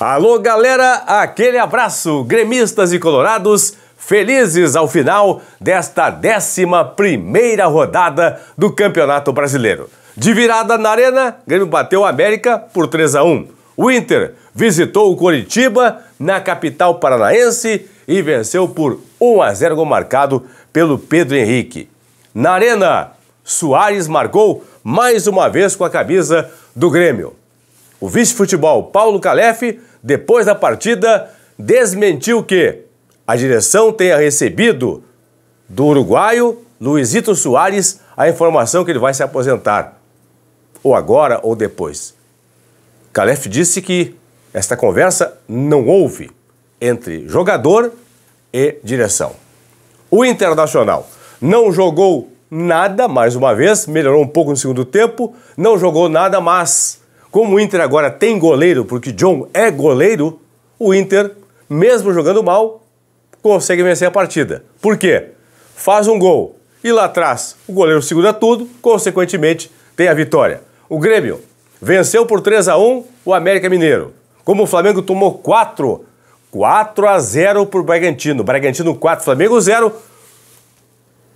Alô, galera, aquele abraço, gremistas e colorados, felizes ao final desta 11 primeira rodada do Campeonato Brasileiro. De virada na arena, Grêmio bateu o América por 3 a 1. O Inter visitou o Coritiba na capital paranaense e venceu por 1 a 0 gol marcado pelo Pedro Henrique. Na arena, Soares marcou mais uma vez com a camisa do Grêmio. O vice-futebol Paulo Calef, depois da partida, desmentiu que a direção tenha recebido do uruguaio Luizito Soares a informação que ele vai se aposentar, ou agora ou depois. Calef disse que esta conversa não houve entre jogador e direção. O Internacional não jogou nada, mais uma vez, melhorou um pouco no segundo tempo, não jogou nada, mas como o Inter agora tem goleiro, porque John é goleiro, o Inter, mesmo jogando mal, consegue vencer a partida. Por quê? Faz um gol e lá atrás o goleiro segura tudo, consequentemente tem a vitória. O Grêmio venceu por 3 a 1 o América Mineiro. Como o Flamengo tomou 4, 4 a 0 por Bragantino. Bragantino 4, Flamengo 0.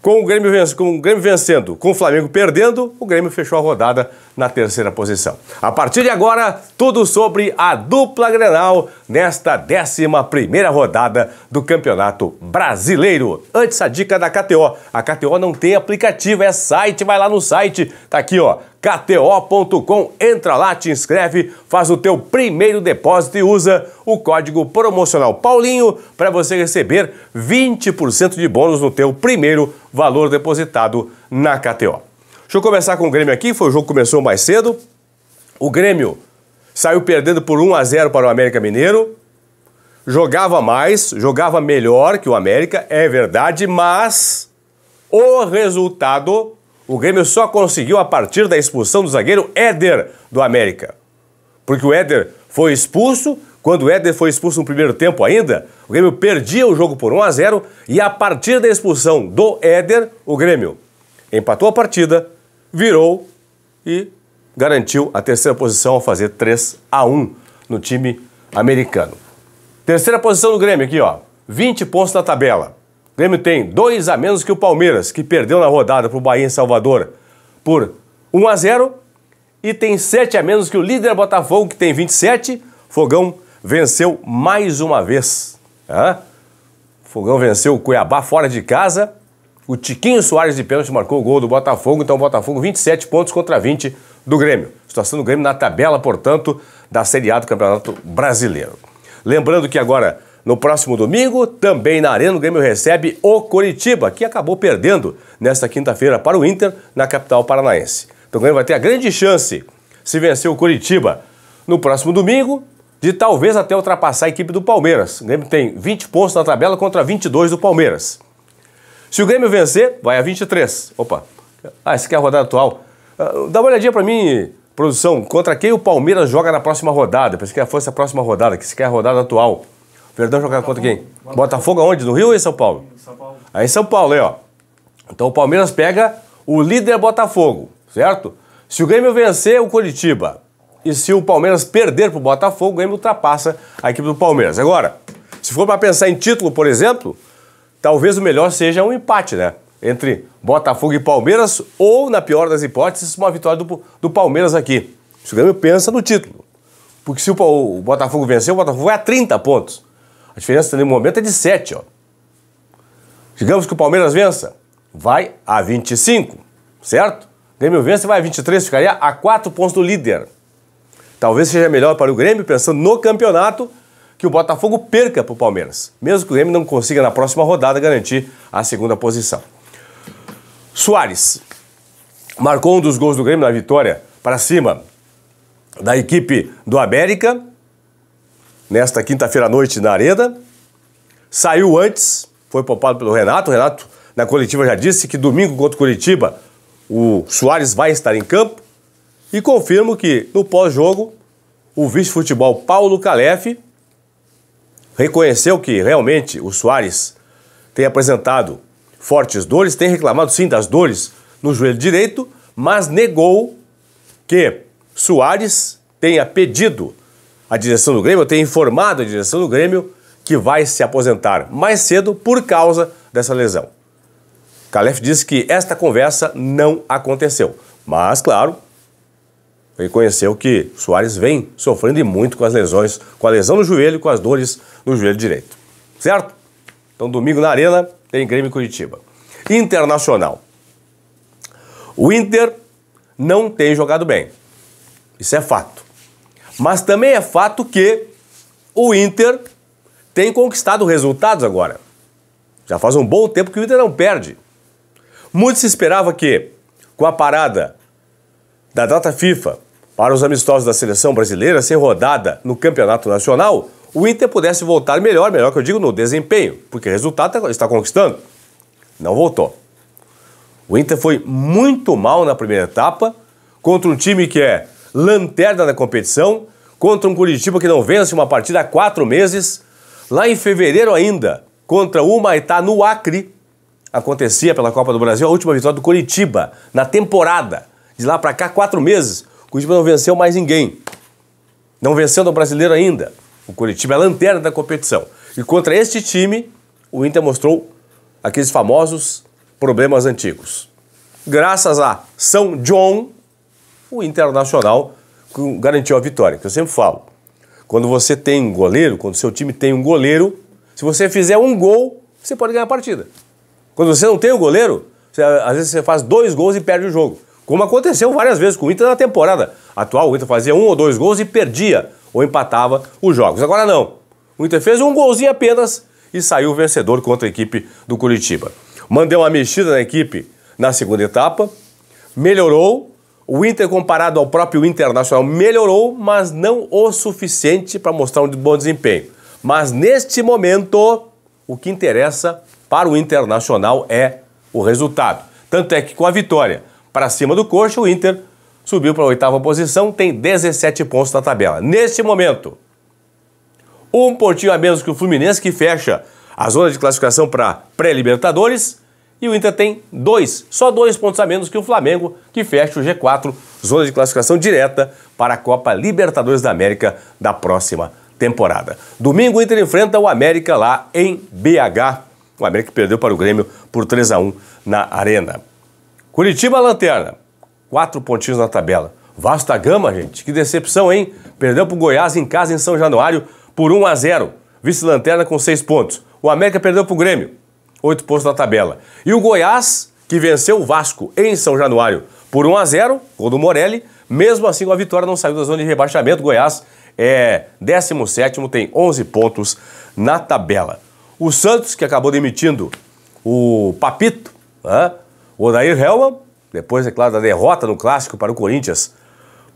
Com o, Grêmio, com o Grêmio vencendo, com o Flamengo perdendo, o Grêmio fechou a rodada na terceira posição. A partir de agora, tudo sobre a dupla Grenal nesta 11ª rodada do Campeonato Brasileiro. Antes a dica da KTO. A KTO não tem aplicativo, é site, vai lá no site, tá aqui ó, KTO.com. Entra lá, te inscreve, faz o teu primeiro depósito e usa o código promocional Paulinho para você receber 20% de bônus no teu primeiro valor depositado na KTO. Deixa eu começar com o Grêmio aqui, foi o jogo que começou mais cedo. O Grêmio saiu perdendo por 1 a 0 para o América Mineiro. Jogava mais, jogava melhor que o América, é verdade, mas o resultado o Grêmio só conseguiu a partir da expulsão do zagueiro Éder do América. Porque o Éder foi expulso, quando o Éder foi expulso no primeiro tempo ainda, o Grêmio perdia o jogo por 1 a 0 e a partir da expulsão do Éder, o Grêmio empatou a partida, virou e garantiu a terceira posição ao fazer 3 a 1 no time americano. Terceira posição do Grêmio aqui, ó. 20 pontos na tabela. Grêmio tem dois a menos que o Palmeiras, que perdeu na rodada para o Bahia em Salvador por 1 a 0 e tem sete a menos que o líder Botafogo, que tem 27. Fogão venceu mais uma vez. Hã? Fogão venceu o Cuiabá fora de casa. O Tiquinho Soares de pênalti marcou o gol do Botafogo, então o Botafogo 27 pontos contra 20 do Grêmio. Situação do Grêmio na tabela, portanto, da Série A do Campeonato Brasileiro. Lembrando que agora no próximo domingo, também na Arena, o Grêmio recebe o Coritiba, que acabou perdendo nesta quinta-feira para o Inter, na capital paranaense. Então o Grêmio vai ter a grande chance, se vencer o Coritiba no próximo domingo, de talvez até ultrapassar a equipe do Palmeiras. O Grêmio tem 20 pontos na tabela contra 22 do Palmeiras. Se o Grêmio vencer, vai a 23. Opa, ah, essa aqui é a rodada atual. Uh, dá uma olhadinha para mim, produção, contra quem o Palmeiras joga na próxima rodada. Pensei que fosse a próxima rodada, que se quer é a rodada atual. Verdão jogava contra quem? Botafogo. Botafogo aonde? No Rio ou em São Paulo? Em São Paulo. Aí ah, em São Paulo, aí, ó. Então o Palmeiras pega o líder é Botafogo, certo? Se o Grêmio vencer o Curitiba e se o Palmeiras perder pro Botafogo, o Grêmio ultrapassa a equipe do Palmeiras. Agora, se for para pensar em título, por exemplo, talvez o melhor seja um empate, né? Entre Botafogo e Palmeiras, ou, na pior das hipóteses, uma vitória do, do Palmeiras aqui. Se o Grêmio pensa no título. Porque se o, o Botafogo vencer, o Botafogo vai a 30 pontos. A diferença no momento é de 7. Ó. Digamos que o Palmeiras vença, vai a 25, certo? O Grêmio vença, vai a 23, ficaria a 4 pontos do líder. Talvez seja melhor para o Grêmio, pensando no campeonato, que o Botafogo perca para o Palmeiras, mesmo que o Grêmio não consiga na próxima rodada garantir a segunda posição. Soares marcou um dos gols do Grêmio na vitória para cima da equipe do América nesta quinta-feira à noite na Arena. Saiu antes, foi poupado pelo Renato. O Renato, na coletiva, já disse que domingo contra o Curitiba o Soares vai estar em campo. E confirmo que no pós-jogo, o vice-futebol Paulo Calef reconheceu que realmente o Soares tem apresentado fortes dores, tem reclamado sim das dores no joelho direito, mas negou que Soares tenha pedido a direção do Grêmio tem informado a direção do Grêmio que vai se aposentar mais cedo por causa dessa lesão. Calef disse que esta conversa não aconteceu, mas, claro, reconheceu que Soares vem sofrendo muito com as lesões, com a lesão no joelho, com as dores no joelho direito. Certo? Então, domingo na Arena tem Grêmio Curitiba. Internacional. O Inter não tem jogado bem. Isso é fato. Mas também é fato que o Inter tem conquistado resultados agora. Já faz um bom tempo que o Inter não perde. Muito se esperava que, com a parada da data FIFA para os amistosos da seleção brasileira ser rodada no Campeonato Nacional, o Inter pudesse voltar melhor, melhor que eu digo, no desempenho, porque o resultado está conquistando. Não voltou. O Inter foi muito mal na primeira etapa contra um time que é lanterna da competição, contra um Curitiba que não vence uma partida há quatro meses. Lá em fevereiro ainda, contra o Humaitá no Acre, acontecia pela Copa do Brasil a última vitória do Curitiba na temporada. De lá para cá, quatro meses, o Curitiba não venceu mais ninguém. Não vencendo o brasileiro ainda. O Curitiba é a lanterna da competição. E contra este time, o Inter mostrou aqueles famosos problemas antigos. Graças a São John, o Internacional garantiu a vitória, que eu sempre falo. Quando você tem um goleiro, quando seu time tem um goleiro, se você fizer um gol, você pode ganhar a partida. Quando você não tem o um goleiro, você, às vezes você faz dois gols e perde o jogo. Como aconteceu várias vezes com o Inter na temporada atual, o Inter fazia um ou dois gols e perdia ou empatava os jogos. Agora não. O Inter fez um golzinho apenas e saiu vencedor contra a equipe do Curitiba. Mandei uma mexida na equipe na segunda etapa, melhorou o Inter, comparado ao próprio Internacional, melhorou, mas não o suficiente para mostrar um bom desempenho. Mas neste momento, o que interessa para o Internacional é o resultado. Tanto é que com a vitória para cima do Coxa, o Inter subiu para a oitava posição, tem 17 pontos na tabela. Neste momento, um pontinho a menos que o Fluminense, que fecha a zona de classificação para pré-Libertadores e o Inter tem dois, só dois pontos a menos que o Flamengo, que fecha o G4, zona de classificação direta para a Copa Libertadores da América da próxima temporada. Domingo o Inter enfrenta o América lá em BH. O América perdeu para o Grêmio por 3 a 1 na Arena. Curitiba lanterna, quatro pontinhos na tabela. Vasta Gama, gente, que decepção, hein? Perdeu para o Goiás em casa em São Januário por 1 a 0. Vice-lanterna com seis pontos. O América perdeu para o Grêmio oito pontos na tabela. E o Goiás, que venceu o Vasco em São Januário por 1 a 0 gol do Morelli, mesmo assim com a vitória não saiu da zona de rebaixamento. Goiás é 17, tem 11 pontos na tabela. O Santos, que acabou demitindo o Papito, né? o Odair Helman, depois, é claro, da derrota no Clássico para o Corinthians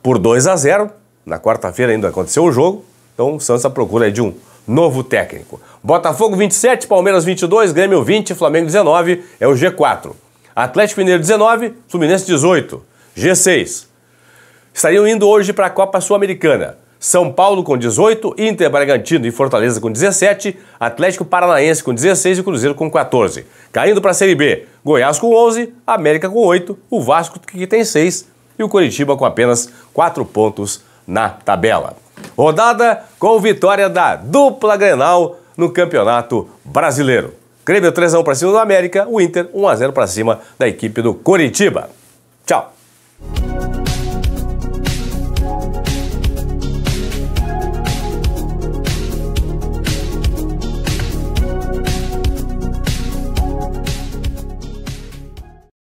por 2 a 0 na quarta-feira ainda aconteceu o jogo, então o Santos procura procura de um novo técnico. Botafogo 27, Palmeiras 22, Grêmio 20, Flamengo 19, é o G4. Atlético Mineiro 19, Fluminense 18, G6. Estariam indo hoje para a Copa Sul-Americana. São Paulo com 18, Inter Bragantino e Fortaleza com 17, Atlético Paranaense com 16 e Cruzeiro com 14. Caindo para a Série B, Goiás com 11, América com 8, o Vasco que tem 6 e o Coritiba com apenas 4 pontos na tabela. Rodada com vitória da dupla Grenal no Campeonato Brasileiro. Grêmio 3x1 para cima do América, o Inter 1x0 para cima da equipe do Coritiba. Tchau!